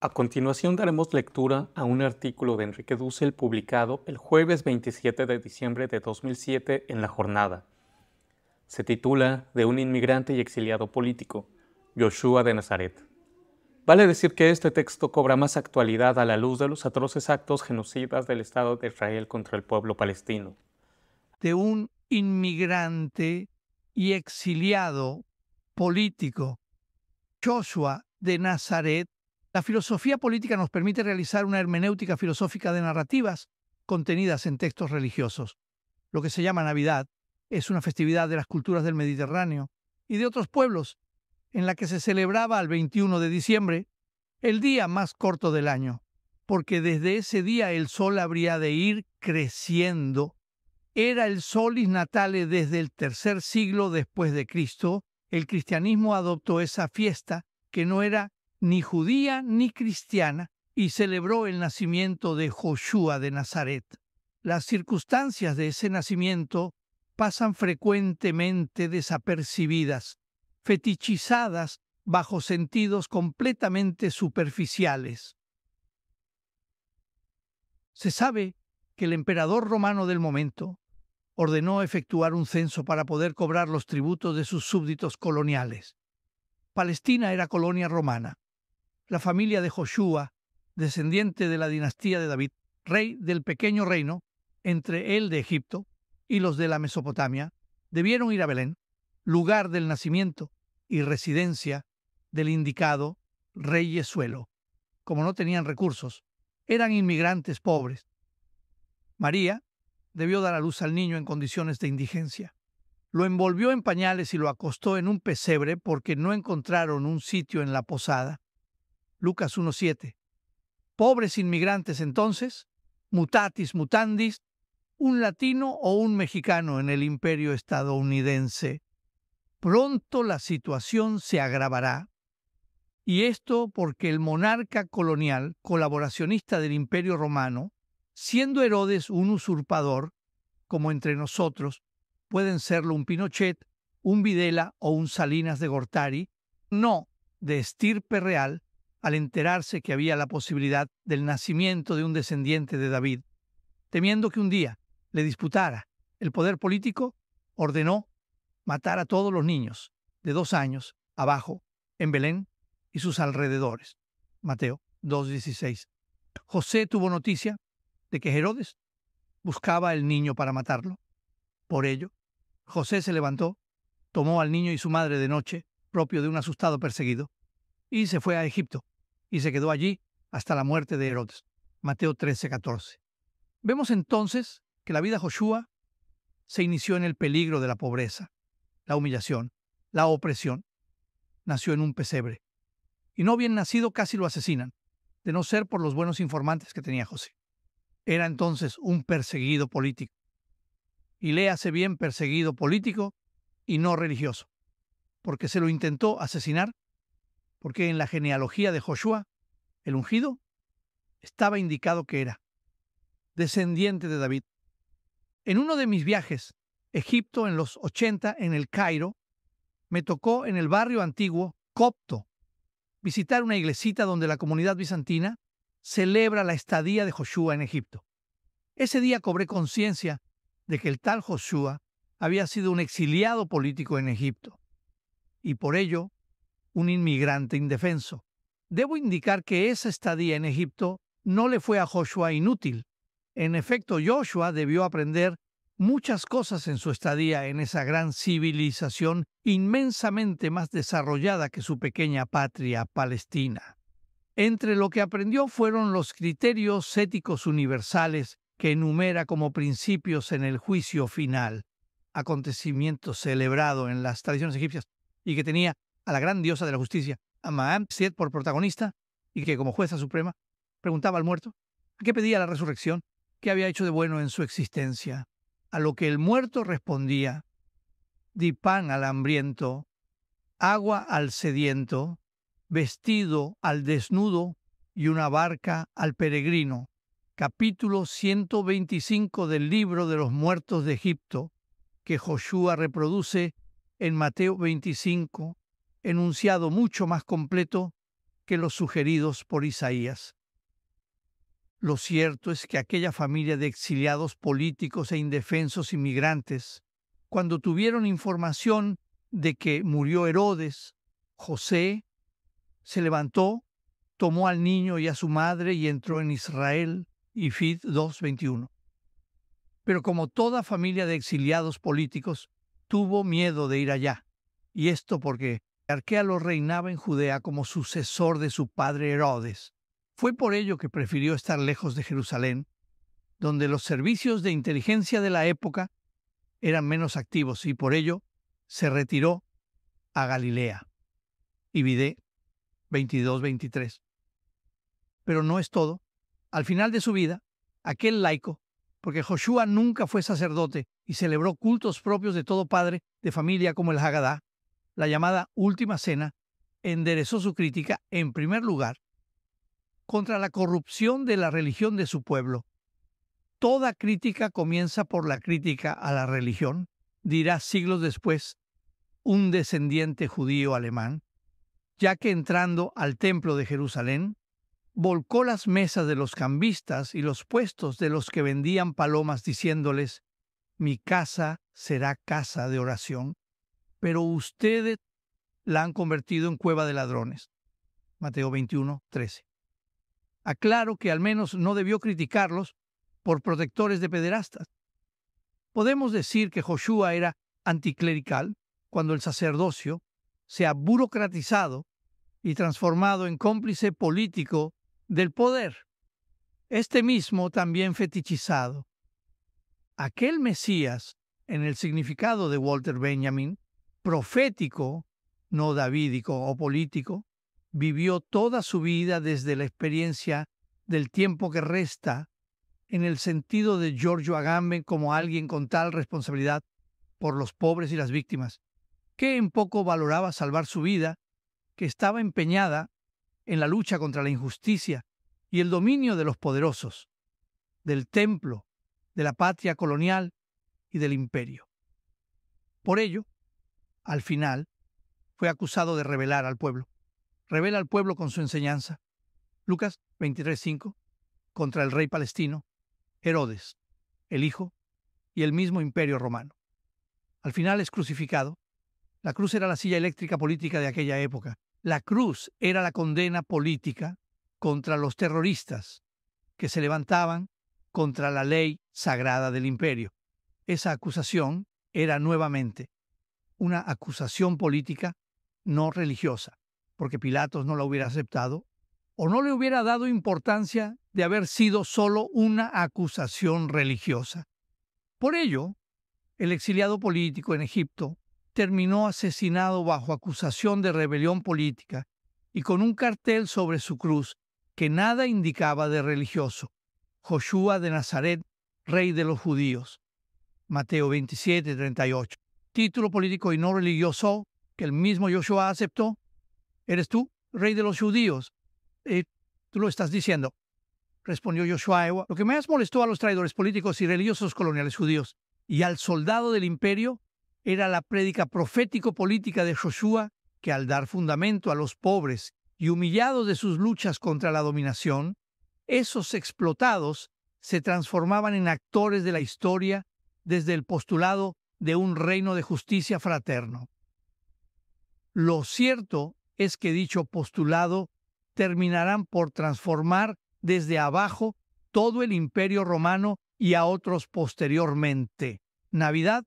A continuación daremos lectura a un artículo de Enrique Dussel publicado el jueves 27 de diciembre de 2007 en La Jornada. Se titula De un inmigrante y exiliado político, Joshua de Nazaret. Vale decir que este texto cobra más actualidad a la luz de los atroces actos genocidas del Estado de Israel contra el pueblo palestino. De un inmigrante y exiliado político, Joshua de Nazaret la filosofía política nos permite realizar una hermenéutica filosófica de narrativas contenidas en textos religiosos. Lo que se llama Navidad es una festividad de las culturas del Mediterráneo y de otros pueblos, en la que se celebraba el 21 de diciembre, el día más corto del año, porque desde ese día el sol habría de ir creciendo. Era el solis natale desde el tercer siglo después de Cristo, el cristianismo adoptó esa fiesta que no era ni judía ni cristiana, y celebró el nacimiento de Joshua de Nazaret. Las circunstancias de ese nacimiento pasan frecuentemente desapercibidas, fetichizadas bajo sentidos completamente superficiales. Se sabe que el emperador romano del momento ordenó efectuar un censo para poder cobrar los tributos de sus súbditos coloniales. Palestina era colonia romana la familia de Joshua, descendiente de la dinastía de David, rey del pequeño reino entre el de Egipto y los de la Mesopotamia, debieron ir a Belén, lugar del nacimiento y residencia del indicado reyesuelo. Como no tenían recursos, eran inmigrantes pobres. María debió dar a luz al niño en condiciones de indigencia. Lo envolvió en pañales y lo acostó en un pesebre porque no encontraron un sitio en la posada. Lucas 1.7. Pobres inmigrantes entonces, mutatis mutandis, un latino o un mexicano en el imperio estadounidense. Pronto la situación se agravará. Y esto porque el monarca colonial, colaboracionista del imperio romano, siendo Herodes un usurpador, como entre nosotros, pueden serlo un Pinochet, un Videla o un Salinas de Gortari, no de estirpe real, al enterarse que había la posibilidad del nacimiento de un descendiente de David, temiendo que un día le disputara el poder político, ordenó matar a todos los niños de dos años abajo en Belén y sus alrededores. Mateo 2.16. José tuvo noticia de que Herodes buscaba al niño para matarlo. Por ello, José se levantó, tomó al niño y su madre de noche, propio de un asustado perseguido, y se fue a Egipto y se quedó allí hasta la muerte de Herodes. Mateo 13:14. Vemos entonces que la vida de Joshua se inició en el peligro de la pobreza, la humillación, la opresión. Nació en un pesebre. Y no bien nacido casi lo asesinan, de no ser por los buenos informantes que tenía José. Era entonces un perseguido político. Y léase bien perseguido político y no religioso, porque se lo intentó asesinar porque en la genealogía de Joshua, el ungido, estaba indicado que era descendiente de David. En uno de mis viajes, Egipto en los 80 en el Cairo, me tocó en el barrio antiguo Copto visitar una iglesita donde la comunidad bizantina celebra la estadía de Joshua en Egipto. Ese día cobré conciencia de que el tal Joshua había sido un exiliado político en Egipto y por ello un inmigrante indefenso. Debo indicar que esa estadía en Egipto no le fue a Joshua inútil. En efecto, Joshua debió aprender muchas cosas en su estadía en esa gran civilización inmensamente más desarrollada que su pequeña patria palestina. Entre lo que aprendió fueron los criterios éticos universales que enumera como principios en el juicio final, acontecimiento celebrado en las tradiciones egipcias y que tenía a la gran diosa de la justicia, a por protagonista, y que como jueza suprema preguntaba al muerto a qué pedía la resurrección, qué había hecho de bueno en su existencia, a lo que el muerto respondía, di pan al hambriento, agua al sediento, vestido al desnudo y una barca al peregrino. Capítulo 125 del libro de los muertos de Egipto, que Joshua reproduce en Mateo 25, enunciado mucho más completo que los sugeridos por Isaías. Lo cierto es que aquella familia de exiliados políticos e indefensos inmigrantes, cuando tuvieron información de que murió Herodes, José se levantó, tomó al niño y a su madre y entró en Israel, y Fid 2.21. Pero como toda familia de exiliados políticos, tuvo miedo de ir allá, y esto porque Arquealo reinaba en Judea como sucesor de su padre Herodes. Fue por ello que prefirió estar lejos de Jerusalén, donde los servicios de inteligencia de la época eran menos activos y por ello se retiró a Galilea. Ibide 22-23. Pero no es todo. Al final de su vida, aquel laico, porque Joshua nunca fue sacerdote y celebró cultos propios de todo padre de familia como el Hagadá, la llamada Última Cena, enderezó su crítica, en primer lugar, contra la corrupción de la religión de su pueblo. Toda crítica comienza por la crítica a la religión, dirá siglos después un descendiente judío alemán, ya que entrando al templo de Jerusalén, volcó las mesas de los cambistas y los puestos de los que vendían palomas diciéndoles, mi casa será casa de oración pero ustedes la han convertido en cueva de ladrones. Mateo 21, 13. Aclaro que al menos no debió criticarlos por protectores de pederastas. Podemos decir que Joshua era anticlerical cuando el sacerdocio se ha burocratizado y transformado en cómplice político del poder, este mismo también fetichizado. Aquel Mesías, en el significado de Walter Benjamin, profético, no davídico o político, vivió toda su vida desde la experiencia del tiempo que resta, en el sentido de Giorgio Agamben como alguien con tal responsabilidad por los pobres y las víctimas, que en poco valoraba salvar su vida, que estaba empeñada en la lucha contra la injusticia y el dominio de los poderosos, del templo, de la patria colonial y del imperio. Por ello, al final, fue acusado de revelar al pueblo. Revela al pueblo con su enseñanza. Lucas 23:5, contra el rey palestino, Herodes, el hijo, y el mismo imperio romano. Al final es crucificado. La cruz era la silla eléctrica política de aquella época. La cruz era la condena política contra los terroristas que se levantaban contra la ley sagrada del imperio. Esa acusación era nuevamente una acusación política, no religiosa, porque Pilatos no la hubiera aceptado o no le hubiera dado importancia de haber sido solo una acusación religiosa. Por ello, el exiliado político en Egipto terminó asesinado bajo acusación de rebelión política y con un cartel sobre su cruz que nada indicaba de religioso. Joshua de Nazaret, rey de los judíos. Mateo 27, 38 título político y no religioso que el mismo Yoshua aceptó, ¿eres tú rey de los judíos? tú lo estás diciendo. Respondió Joshua. lo que más molestó a los traidores políticos y religiosos coloniales judíos y al soldado del imperio era la prédica profético-política de Joshua que al dar fundamento a los pobres y humillados de sus luchas contra la dominación, esos explotados se transformaban en actores de la historia desde el postulado de un reino de justicia fraterno. Lo cierto es que dicho postulado terminarán por transformar desde abajo todo el imperio romano y a otros posteriormente. Navidad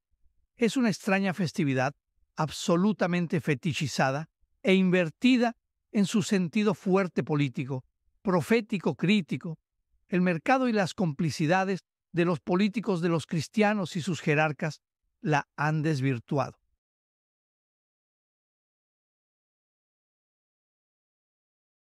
es una extraña festividad absolutamente fetichizada e invertida en su sentido fuerte político, profético crítico. El mercado y las complicidades de los políticos de los cristianos y sus jerarcas la han desvirtuado.